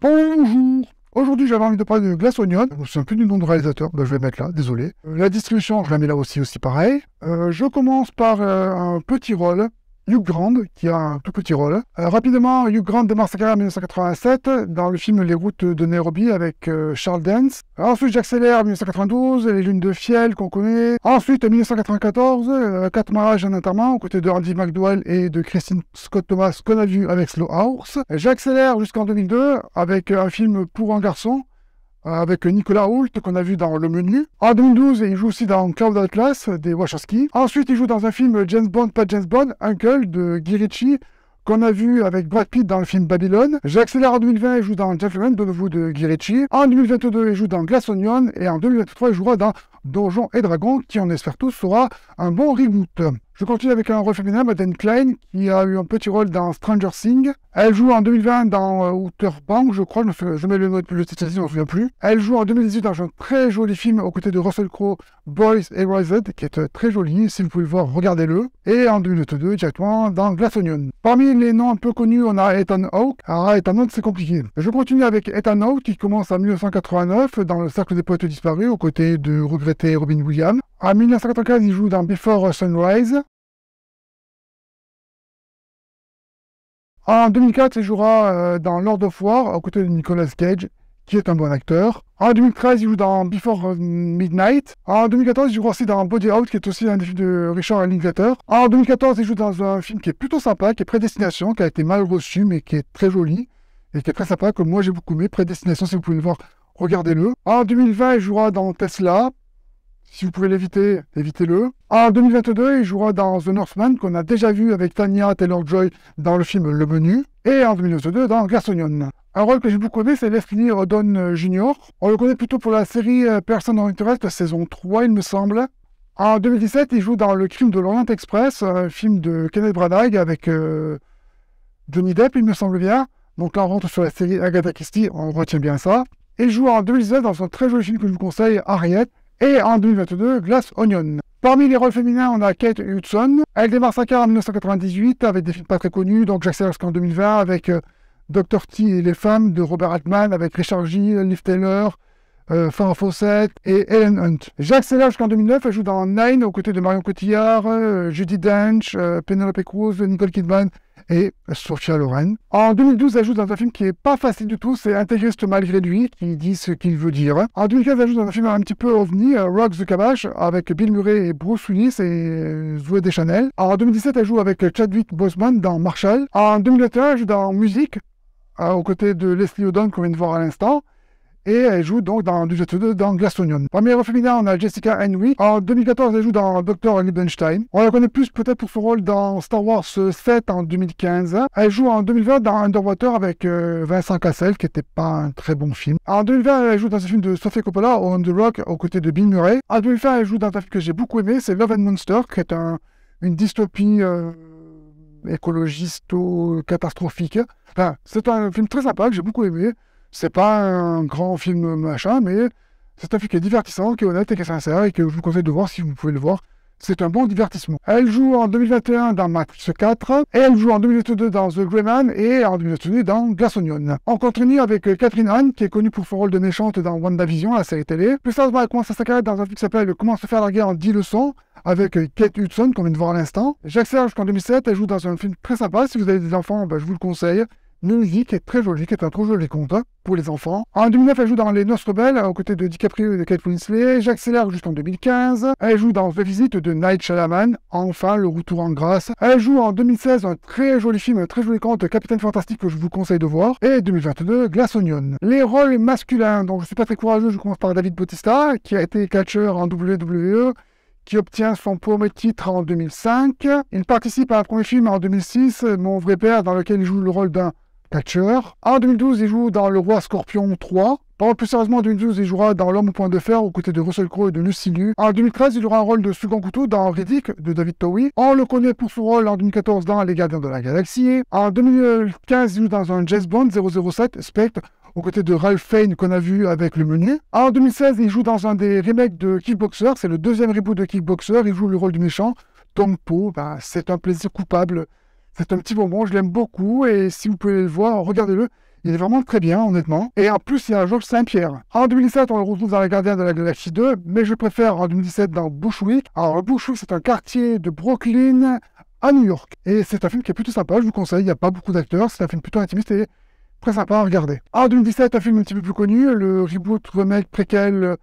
Bonjour Aujourd'hui, j'avais envie de parler de Glace C'est Je me plus du nom de réalisateur, ben, je vais mettre là, désolé. Euh, la distribution, je la mets là aussi, aussi pareil. Euh, je commence par euh, un petit rôle Hugh Grant, qui a un tout petit rôle. Euh, rapidement, Hugh Grant démarre sa carrière en 1987 dans le film Les routes de Nairobi avec euh, Charles Dance. Ensuite, j'accélère en 1992, Les lunes de fiel qu'on connaît. Ensuite, en 1994, euh, Quatre mariages en enterrement aux côtés de Randy McDowell et de Christine Scott Thomas qu'on a vu avec Slow House. J'accélère jusqu'en 2002 avec un film pour un garçon avec Nicolas Hoult qu'on a vu dans Le Menu. En 2012, il joue aussi dans Cloud Atlas des Wachowski. Ensuite, il joue dans un film James Bond, pas James Bond, Uncle de Guy qu'on a vu avec Brad Pitt dans le film Babylone. J'accélère en 2020 et joue dans Gentleman de nouveau de Guy En 2022, il joue dans Glass Onion et en 2023, il jouera dans Donjons et Dragons qui, on espère tous, sera un bon reboot. Je continue avec un rôle féminin, Madeleine Klein, qui a eu un petit rôle dans Stranger Things. Elle joue en 2020 dans euh, Outer Bank, je crois, je mets le nom le je ne me souviens plus. Elle joue en 2018 dans un très joli film aux côtés de Russell Crowe, Boys Rised, qui est euh, très joli. Si vous pouvez le voir, regardez-le. Et en 2022, directement dans Glass Onion. Parmi les noms un peu connus, on a Ethan Hawke. Alors, ah, Ethan Hawke, c'est compliqué. Je continue avec Ethan Hawke, qui commence en 1989 dans le Cercle des poètes disparus, aux côtés de regretté Robin Williams. En 1995, il joue dans Before Sunrise. En 2004, il jouera euh, dans Lord of War aux côtés de Nicolas Cage, qui est un bon acteur. En 2013, il joue dans Before euh, Midnight. En 2014, il joue aussi dans Body Out, qui est aussi un des de Richard Linklater. En 2014, il joue dans un film qui est plutôt sympa, qui est Prédestination, qui a été mal reçu, mais qui est très joli, et qui est très sympa, que moi j'ai beaucoup aimé. Prédestination, si vous pouvez le voir, regardez-le. En 2020, il jouera dans Tesla. Si vous pouvez l'éviter, évitez-le. En 2022, il jouera dans The Northman, qu'on a déjà vu avec Tanya Taylor-Joy dans le film Le Menu, et en 2022 dans Garçonnion. Un rôle que j'ai beaucoup aimé, c'est Leslie Odon euh, Jr. On le connaît plutôt pour la série euh, Personne dans Interest, saison 3, il me semble. En 2017, il joue dans Le Crime de l'Orient Express, un film de Kenneth Branagh avec euh, Johnny Depp, il me semble bien. Donc là, on rentre sur la série Agatha Christie, on retient bien ça. Il joue en 2017 dans un très joli film que je vous conseille, Harriet, et en 2022, Glass Onion. Parmi les rôles féminins, on a Kate Hudson. Elle démarre sa carrière en 1998 avec des films pas très connus, donc j'accélère jusqu'en 2020 avec euh, Dr. T et les femmes de Robert Altman, avec Richard G, Liv Taylor, euh, Fawcett et Ellen Hunt. J'accélère jusqu'en 2009, elle joue dans Nine aux côtés de Marion Cotillard, euh, Judy Dench, euh, Penelope Cruz, Nicole Kidman et Sophia Loren. En 2012, elle joue dans un film qui est pas facile du tout, c'est Intégriste malgré lui, qui dit ce qu'il veut dire. En 2015, elle joue dans un film un petit peu ovni, euh, Rock the Cabbage, avec Bill Murray et Bruce Willis et euh, Zoé Deschanel. En 2017, elle joue avec Chadwick Boseman dans Marshall. En 2018, elle joue dans Musique, euh, aux côtés de Leslie O'Donnell qu'on vient de voir à l'instant et elle joue donc dans du Jet 2 dans Glassonion. Parmi les féminins, on a Jessica Henry. En 2014, elle joue dans Dr. Liebenstein. On la connaît plus peut-être pour son rôle dans Star Wars 7 en 2015. Elle joue en 2020 dans Underwater avec euh, Vincent Cassel, qui n'était pas un très bon film. En 2020, elle joue dans ce film de Sofia Coppola, On the Rock, aux côtés de Bill Murray. En 2020, elle joue dans un film que j'ai beaucoup aimé, c'est Love and Monster, qui est un, une dystopie euh, écologiste écologisto-catastrophique. Enfin, c'est un film très sympa que j'ai beaucoup aimé. C'est pas un grand film machin, mais c'est un film qui est divertissant, qui est honnête et qui est sincère et que je vous conseille de voir si vous pouvez le voir. C'est un bon divertissement. Elle joue en 2021 dans Matrix 4, et elle joue en 2022 dans The Grey Man, et en 2022 dans Glass Onion. On continue avec euh, Catherine Hahn, qui est connue pour son rôle de méchante dans WandaVision, la série télé. Plus tard elle commence à carrière dans un film qui s'appelle Comment se faire la guerre en 10 leçons, avec euh, Kate Hudson, qu'on vient de voir à l'instant. Jacques Serge, qu'en 2007, elle joue dans un film très sympa. Si vous avez des enfants, ben, je vous le conseille. Musique est très jolie, qui est un trop joli conte pour les enfants. En 2009, elle joue dans Les Noces Rebelles, aux côtés de DiCaprio et de Kate Winslet. J'accélère juste en 2015. Elle joue dans The Visit de Night Shyamalan, enfin le retour en grâce. Elle joue en 2016 un très joli film, un très joli conte, Capitaine Fantastique, que je vous conseille de voir. Et 2022, Glass Onion. Les rôles masculins, donc je suis pas très courageux, je commence par David Bautista, qui a été catcheur en WWE qui obtient son premier titre en 2005. Il participe à un premier film en 2006, Mon vrai père, dans lequel il joue le rôle d'un en 2012, il joue dans Le Roi Scorpion 3. Pendant plus sérieusement, en 2012, il jouera dans L'Homme au point de fer aux côtés de Russell Crowe et de Liu. En 2013, il aura un rôle de second couteau dans Riddick de David Towie. On le connaît pour son rôle en 2014 dans Les Gardiens de la Galaxie. En 2015, il joue dans un Jazz Bond 007 Spectre aux côtés de Ralph Fane qu'on a vu avec le menu. En 2016, il joue dans un des remakes de Kickboxer. C'est le deuxième reboot de Kickboxer. Il joue le rôle du méchant. Tom Poe, ben, c'est un plaisir coupable c'est un petit bonbon, je l'aime beaucoup et si vous pouvez le voir, regardez-le. Il est vraiment très bien, honnêtement. Et en plus, il y a un Saint-Pierre. En 2007, on le retrouve dans Les Gardiens de la Galaxie 2, mais je préfère en 2017 dans Bushwick. Alors, Bushwick, c'est un quartier de Brooklyn à New York. Et c'est un film qui est plutôt sympa, je vous conseille. Il n'y a pas beaucoup d'acteurs, c'est un film plutôt intimiste et très sympa à regarder. En 2017, un film un petit peu plus connu, le reboot, remake, préquel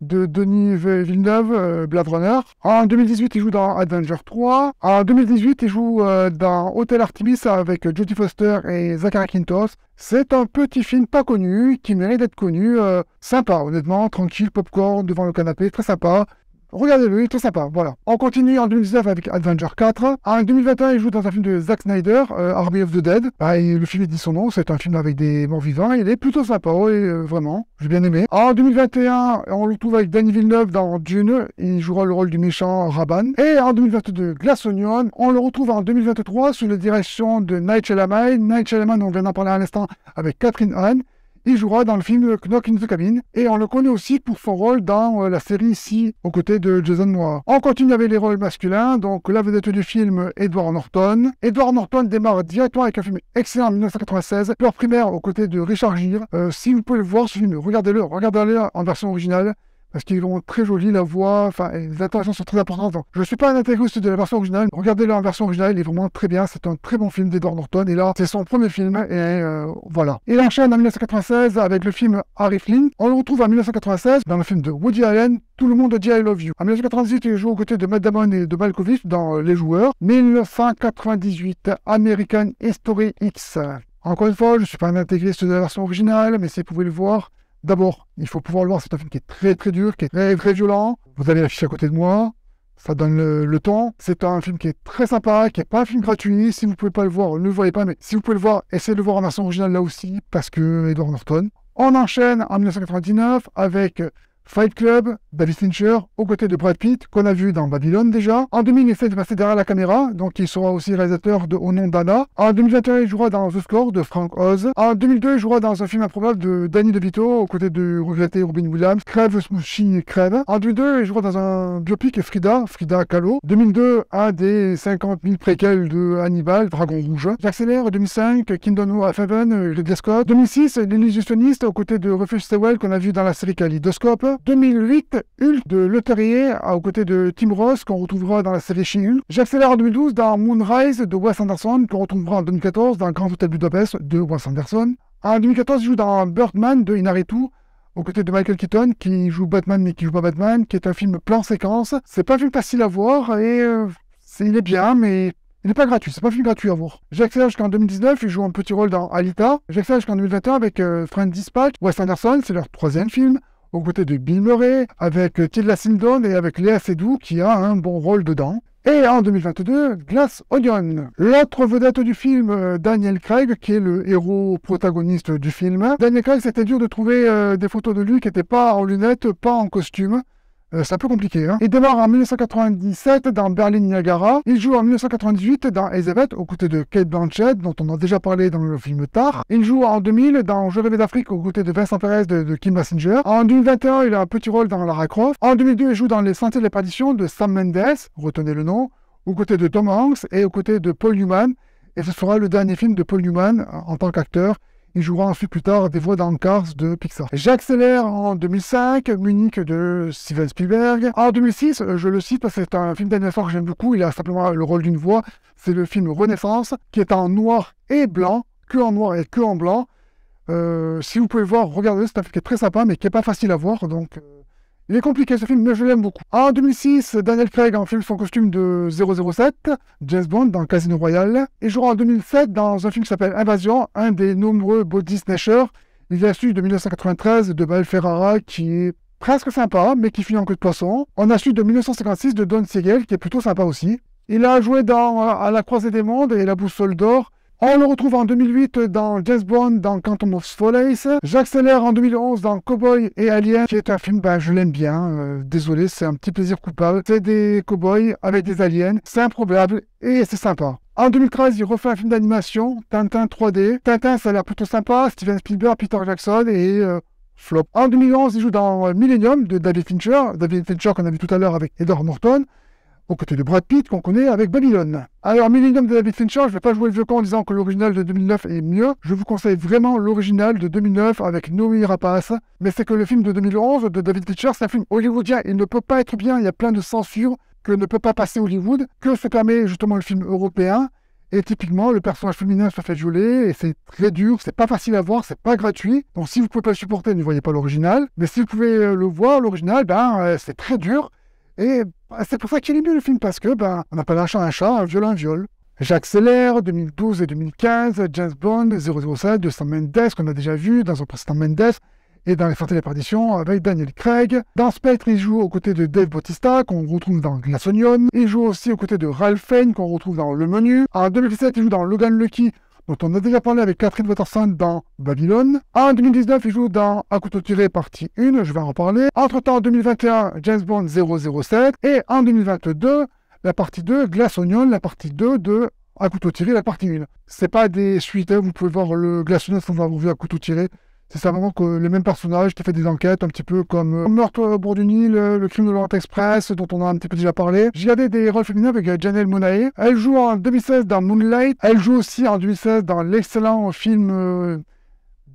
de Denis Villeneuve, euh, Runner. En 2018, il joue dans Avenger 3. En 2018, il joue euh, dans Hotel Artemis avec Jodie Foster et Zachary Quintos. C'est un petit film pas connu, qui mérite d'être connu. Euh, sympa, honnêtement, tranquille, popcorn devant le canapé, très sympa. Regardez-le, il est très sympa. Voilà. On continue en 2019 avec Avenger 4. En 2021, il joue dans un film de Zack Snyder, euh, Army of the Dead. Bah, le film est dit son nom, c'est un film avec des morts vivants. Il est plutôt sympa, oui, euh, vraiment. J'ai bien aimé. En 2021, on le retrouve avec Danny Villeneuve dans Dune. Il jouera le rôle du méchant Raban. Et en 2022, Glass Onion. On le retrouve en 2023 sous la direction de Night Shyamalan. Night Shyamalan, on vient d'en parler à l'instant, avec Catherine Hahn. Il jouera dans le film Knock in the Cabin et on le connaît aussi pour son rôle dans euh, la série C aux côtés de Jason Moore. On continue avec les rôles masculins, donc la vedette du film Edward Norton. Edward Norton démarre directement avec un film excellent en 1996, Peur primaire aux côtés de Richard Gere. Euh, si vous pouvez le voir ce film, regardez-le, regardez-le en version originale parce qu'ils ont très joli la voix, enfin, les interactions sont très importantes. Donc, je ne suis pas un intégriste de la version originale. Regardez-le en version originale, il est vraiment très bien. C'est un très bon film d'Edward Norton. Et là, c'est son premier film. Et euh, voilà. Il enchaîne en 1996 avec le film Harry Flynn. On le retrouve en 1996 dans le film de Woody Allen, Tout le monde dit I love you. En 1998, il joue aux côtés de Matt et de Malkovich dans euh, Les Joueurs. 1998, American History X. Encore une fois, je ne suis pas un intégriste de la version originale, mais si vous pouvez le voir, D'abord, il faut pouvoir le voir, c'est un film qui est très très dur, qui est très très violent. Vous avez l'affiche à côté de moi, ça donne le, temps. ton. C'est un film qui est très sympa, qui n'est pas un film gratuit. Si vous ne pouvez pas le voir, ne le voyez pas, mais si vous pouvez le voir, essayez de le voir en version originale là aussi, parce que Edward Norton. On enchaîne en 1999 avec Fight Club, David Fincher, aux côtés de Brad Pitt, qu'on a vu dans Babylone déjà. En 2000, il fait passer derrière la caméra, donc il sera aussi réalisateur de Au nom d'Anna. En 2021, il jouera dans The Score de Frank Oz. En 2002, il jouera dans un film improbable de Danny DeVito, aux côtés de regretté Robin Williams, Crève, et Crève. En 2002, il jouera dans un biopic Frida, Frida Kahlo. 2002, un des 50 000 préquels de Hannibal, Dragon Rouge. J'accélère, 2005, Kingdom of Heaven, Ridley Scott. 2006, l'illusionniste, aux côtés de Rufus Sewell, qu'on a vu dans la série Kaleidoscope. 2008, Hulk de Leterrier aux côtés de Tim Ross qu'on retrouvera dans la série She-Hulk. J'accélère en 2012 dans Moonrise de Wes Anderson qu'on retrouvera en 2014 dans Grand Hotel Budapest de Wes Anderson. En 2014, je joue dans Birdman de Inaritu aux côtés de Michael Keaton qui joue Batman mais qui joue pas Batman, qui est un film plan séquence. C'est pas un film facile à voir et euh, il est bien mais il n'est pas gratuit, c'est pas un film gratuit à voir. J'accélère jusqu'en 2019, il joue un petit rôle dans Alita. J'accélère jusqu'en 2021 avec euh, Friend Dispatch, Wes Anderson, c'est leur troisième film aux côtés de Bill Murray, avec Tilda Sildon et avec Léa Seydoux qui a un bon rôle dedans. Et en 2022, Glass Onion. L'autre vedette du film, euh, Daniel Craig, qui est le héros protagoniste du film. Daniel Craig, c'était dur de trouver euh, des photos de lui qui n'étaient pas en lunettes, pas en costume. Euh, c'est un peu compliqué. Hein. Il démarre en 1997 dans Berlin Niagara. Il joue en 1998 dans Elizabeth aux côtés de Kate Blanchett, dont on a déjà parlé dans le film Tar. Il joue en 2000 dans Je rêvais d'Afrique aux côtés de Vincent Perez de, Kim Messenger. En 2021, il a un petit rôle dans Lara Croft. En 2002, il joue dans Les Sentiers de la de Sam Mendes, retenez le nom, aux côtés de Tom Hanks et aux côtés de Paul Newman. Et ce sera le dernier film de Paul Newman en tant qu'acteur il jouera ensuite plus tard des voix dans le Cars de Pixar. J'accélère en 2005, Munich de Steven Spielberg. En 2006, je le cite parce que c'est un film d'animation que j'aime beaucoup, il a simplement le rôle d'une voix. C'est le film Renaissance, qui est en noir et blanc, que en noir et que en blanc. Euh, si vous pouvez voir, regardez, c'est un film qui est très sympa, mais qui n'est pas facile à voir, donc euh, il est compliqué ce film, mais je l'aime beaucoup. En 2006, Daniel Craig en filme son costume de 007, James Bond dans Casino Royale, et jouera en 2007 dans un film qui s'appelle Invasion, un des nombreux body snatchers. Il a su de 1993 de Val Ferrara, qui est presque sympa, mais qui finit en queue de poisson. On a su de 1956 de Don Siegel, qui est plutôt sympa aussi. Il a joué dans euh, À la croisée des mondes et La boussole d'or, on le retrouve en 2008 dans James Bond dans Quantum of Solace. J'accélère en 2011 dans Cowboy et Alien, qui est un film, ben je l'aime bien. Euh, désolé, c'est un petit plaisir coupable. C'est des cowboys avec des aliens. C'est improbable et c'est sympa. En 2013, il refait un film d'animation, Tintin 3D. Tintin, ça a l'air plutôt sympa. Steven Spielberg, Peter Jackson et euh, flop. En 2011, il joue dans euh, Millennium de David Fincher. David Fincher qu'on a vu tout à l'heure avec Edward Morton, aux côtés de Brad Pitt qu'on connaît avec Babylone. Alors Millennium de David Fincher, je vais pas jouer le jeu en disant que l'original de 2009 est mieux, je vous conseille vraiment l'original de 2009 avec Noé Rapace, mais c'est que le film de 2011 de David Fincher, c'est un film hollywoodien, il ne peut pas être bien, il y a plein de censures que ne peut pas passer Hollywood, que se permet justement le film européen, et typiquement, le personnage féminin se fait violer, et c'est très dur, c'est pas facile à voir, c'est pas gratuit. Donc si vous pouvez pas le supporter, ne voyez pas l'original. Mais si vous pouvez euh, le voir, l'original, ben euh, c'est très dur. Et bah, c'est pour ça qu'il est mieux le film, parce que ben, on appelle un chat un chat, un viol un viol. J'accélère, 2012 et 2015, James Bond, 007, de Mendes, qu'on a déjà vu dans un précédent Mendes, et dans Les Fantômes des Perditions avec Daniel Craig. Dans Spectre, il joue aux côtés de Dave Bautista, qu'on retrouve dans Glass Onion. Il joue aussi aux côtés de Ralph Fane, qu'on retrouve dans Le Menu. En 2017, il joue dans Logan Lucky, dont on a déjà parlé avec Catherine Watterson dans Babylone. Ah, en 2019, il joue dans A couteau tiré partie 1, je vais en reparler. Entre-temps, en 2021, James Bond 007. Et en 2022, la partie 2, Glass Onion, la partie 2 de A couteau tiré, la partie 1. C'est pas des suites, hein, vous pouvez voir le Glass Onion sans avoir vu A couteau tiré. C'est simplement vraiment que les mêmes personnages, qui fait des enquêtes un petit peu comme euh, Meurtre au bord du Nil, euh, le, crime de l'Orient Express, dont on a un petit peu déjà parlé. J'ai gardé des rôles féminins avec euh, Janelle Monae. Elle joue en 2016 dans Moonlight. Elle joue aussi en 2016 dans l'excellent film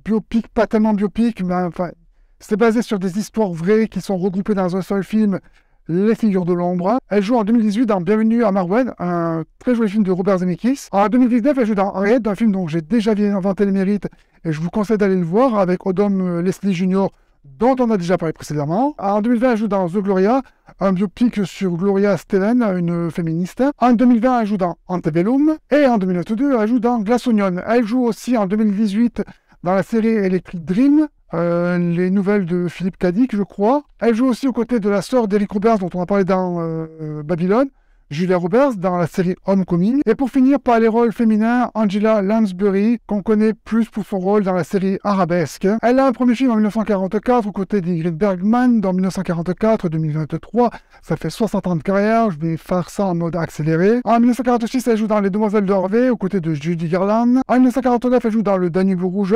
biopic, pas tellement biopic, mais enfin, c'est basé sur des histoires vraies qui sont regroupées dans un seul film les figures de l'ombre. Elle joue en 2018 dans Bienvenue à Marwen, un très joli film de Robert Zemeckis. En 2019, elle joue dans Henriette, un film dont j'ai déjà inventé les mérites et je vous conseille d'aller le voir avec Odom euh, Leslie Jr., dont on a déjà parlé précédemment. En 2020, elle joue dans The Gloria, un biopic sur Gloria Stellen, une féministe. En 2020, elle joue dans Antebellum. Et en 2022, elle joue dans Glass Onion. Elle joue aussi en 2018 dans la série Electric Dream. Euh, les nouvelles de Philippe Cadic, je crois. Elle joue aussi aux côtés de la sœur d'Eric Roberts, dont on a parlé dans euh, Babylone, Julia Roberts, dans la série Homecoming. Et pour finir, par les rôles féminins, Angela Lansbury, qu'on connaît plus pour son rôle dans la série Arabesque. Elle a un premier film en 1944, aux côtés d'Ingrid Bergman, dans 1944-2023. Ça fait 60 ans de carrière, je vais faire ça en mode accéléré. En 1946, elle joue dans Les Demoiselles d'Orvée, aux côtés de Judy Garland. En 1949, elle joue dans Le Danube Rouge,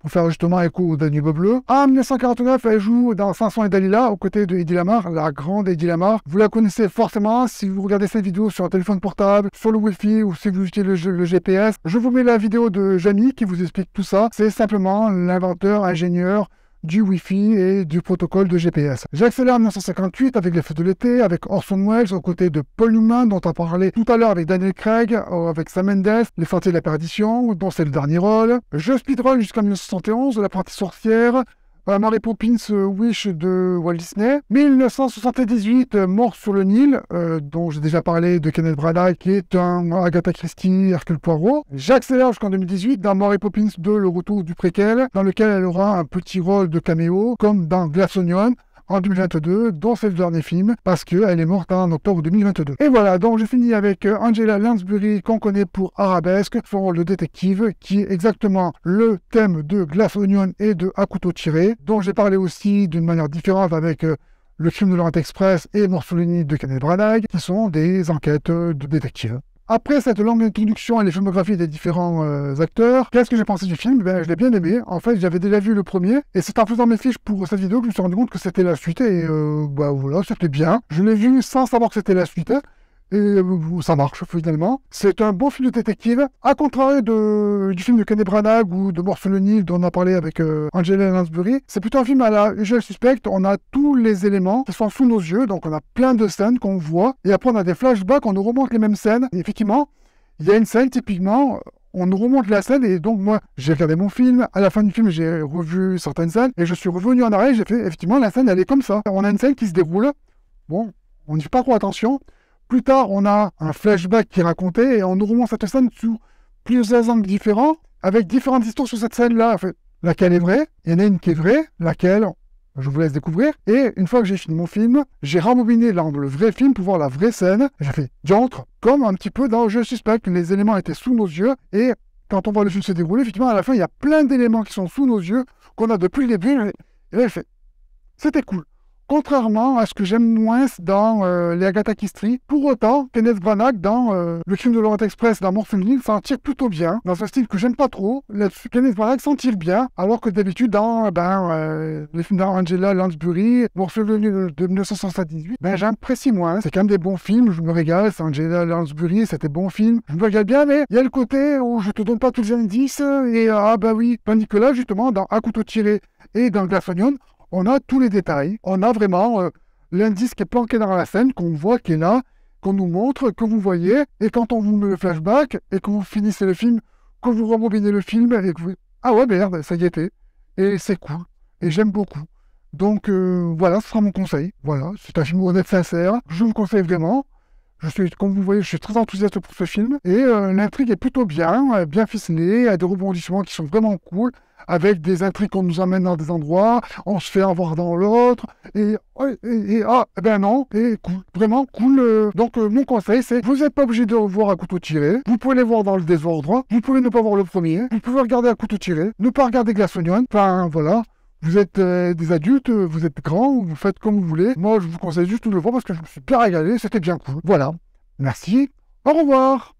pour faire justement écho au Danube bleu. En 1949, elle joue dans Samson et Dalila aux côtés de Eddie Lamar, la grande Eddie Lamar. Vous la connaissez forcément si vous regardez cette vidéo sur un téléphone portable, sur le wi ou si vous utilisez le, le GPS. Je vous mets la vidéo de Jamie qui vous explique tout ça. C'est simplement l'inventeur, ingénieur, du Wi-Fi et du protocole de GPS. J'accélère 1958 avec les feux de l'été, avec Orson Welles aux côtés de Paul Newman dont on parlé tout à l'heure avec Daniel Craig, euh, avec Sam Mendes, Les Sentiers de la Perdition dont c'est le dernier rôle. Je speedrun jusqu'en 1971 de La Sorcière, Marie Mary Poppins euh, Wish de Walt Disney. 1978, euh, Mort sur le Nil, euh, dont j'ai déjà parlé, de Kenneth Branagh, qui est un Agatha Christie, Hercule Poirot. J'accélère jusqu'en 2018 dans Marie Poppins 2, le retour du préquel, dans lequel elle aura un petit rôle de caméo, comme dans Glass en 2022 dans ce dernier film parce qu'elle est morte en octobre 2022. Et voilà, donc je finis avec euh, Angela Lansbury qu'on connaît pour Arabesque, pour rôle de détective qui est exactement le thème de Glass Onion et de A couteau tiré, dont j'ai parlé aussi d'une manière différente avec euh, le film de Laurent Express et Morsolini de Kenneth Branagh, qui sont des enquêtes de détective. Après cette longue introduction et les filmographies des différents euh, acteurs, qu'est-ce que j'ai pensé du film ben, Je l'ai bien aimé. En fait, j'avais déjà vu le premier. Et c'est en faisant mes fiches pour cette vidéo que je me suis rendu compte que c'était la suite. Et euh, bah, voilà, c'était bien. Je l'ai vu sans savoir que c'était la suite et euh, ça marche finalement. C'est un bon film de détective, à contrario du film de Kenny Branagh ou de Morphe le Nil dont on a parlé avec euh, Angela Lansbury. C'est plutôt un film à la Usual suspecte », on a tous les éléments qui sont sous nos yeux, donc on a plein de scènes qu'on voit, et après on a des flashbacks, on nous remonte les mêmes scènes. Et effectivement, il y a une scène typiquement, on nous remonte la scène et donc moi j'ai regardé mon film, à la fin du film j'ai revu certaines scènes et je suis revenu en arrière, j'ai fait effectivement la scène elle est comme ça. On a une scène qui se déroule, bon on n'y fait pas trop attention, plus tard, on a un flashback qui est raconté et on nous remonte cette scène sous plusieurs angles différents, avec différentes histoires sur cette scène-là. fait, laquelle est vraie Il y en a une qui est vraie, laquelle je vous laisse découvrir. Et une fois que j'ai fini mon film, j'ai rembobiné l'angle, le vrai film pour voir la vraie scène. J'ai fait diantre, comme un petit peu dans Je suspecte, les éléments étaient sous nos yeux. Et quand on voit le film se dérouler, effectivement, à la fin, il y a plein d'éléments qui sont sous nos yeux, qu'on a depuis le début. Et là, j'ai fait, c'était cool contrairement à ce que j'aime moins dans euh, les Agatha Christie. Pour autant, Kenneth Branagh, dans euh, Le film de Laurent Express, dans Morphine s'en tire plutôt bien, dans un style que j'aime pas trop. Kenneth Branagh s'en tire bien, alors que d'habitude, dans euh, ben, les films d'Angela Lansbury, Morpheline de 1978, ben, j'apprécie moins. C'est quand même des bons films, je me régale, c'est Angela Lansbury, c'était bon film. Je me régale bien, mais il y a le côté où je te donne pas tous les indices, et ah bah ben oui, pas ben Nicolas, justement, dans À couteau tiré et dans Glass Onion, on a tous les détails. On a vraiment euh, l'indice qui est planqué dans la scène, qu'on voit, qui est là, qu'on nous montre, que vous voyez. Et quand on vous met le flashback et que vous finissez le film, que vous rembobinez le film, et vous... ah ouais, merde, ça y était. Et c'est cool. Et j'aime beaucoup. Donc euh, voilà, ce sera mon conseil. Voilà, c'est un film honnête, sincère. Je vous conseille vraiment. Je comme vous voyez, je suis très enthousiaste pour ce film. Et euh, l'intrigue est plutôt bien, euh, bien ficelée, il a des rebondissements qui sont vraiment cool, avec des intrigues qu'on nous amène dans des endroits, on se fait avoir dans l'autre, et, oh, ah, eh ben non, et cool, vraiment cool. Euh. Donc mon conseil, c'est, vous n'êtes pas obligé de revoir à couteau tiré, vous pouvez les voir dans le désordre, vous pouvez ne pas voir le premier, vous pouvez regarder à couteau tiré, ne pas regarder Glass Onion, enfin voilà. Vous êtes euh, des adultes, euh, vous êtes grands, vous faites comme vous voulez. Moi, je vous conseille juste de le voir parce que je me suis bien régalé, c'était bien cool. Voilà. Merci. Au revoir.